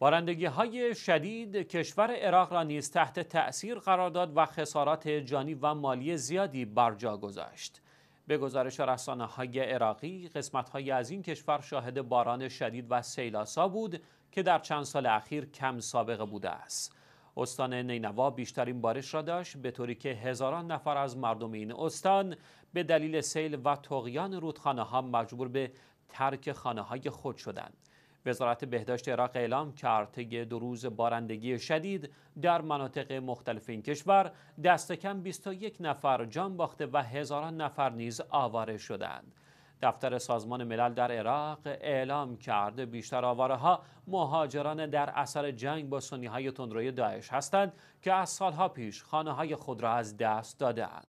بارندگی های شدید کشور عراق را نیز تحت تأثیر قرار داد و خسارات جانی و مالی زیادی بر جا گذاشت. به گزارش رسانه های عراقی قسمت های از این کشور شاهد باران شدید و سیلاسا بود که در چند سال اخیر کم سابقه بوده است. استان نینوا بیشترین بارش را داشت به طوری که هزاران نفر از مردم این استان به دلیل سیل و تغیان رودخانه ها مجبور به ترک خانه های خود شدند. وزارت بهداشت عراق اعلام کرد طی دو روز بارندگی شدید در مناطق مختلف این کشور دست کم 21 نفر جان باخته و هزاران نفر نیز آواره شدند. دفتر سازمان ملل در عراق اعلام کرد بیشتر آواره ها مهاجران در اثر جنگ با سنی های تندروی داعش هستند که از سالها پیش خانه های خود را از دست دادند.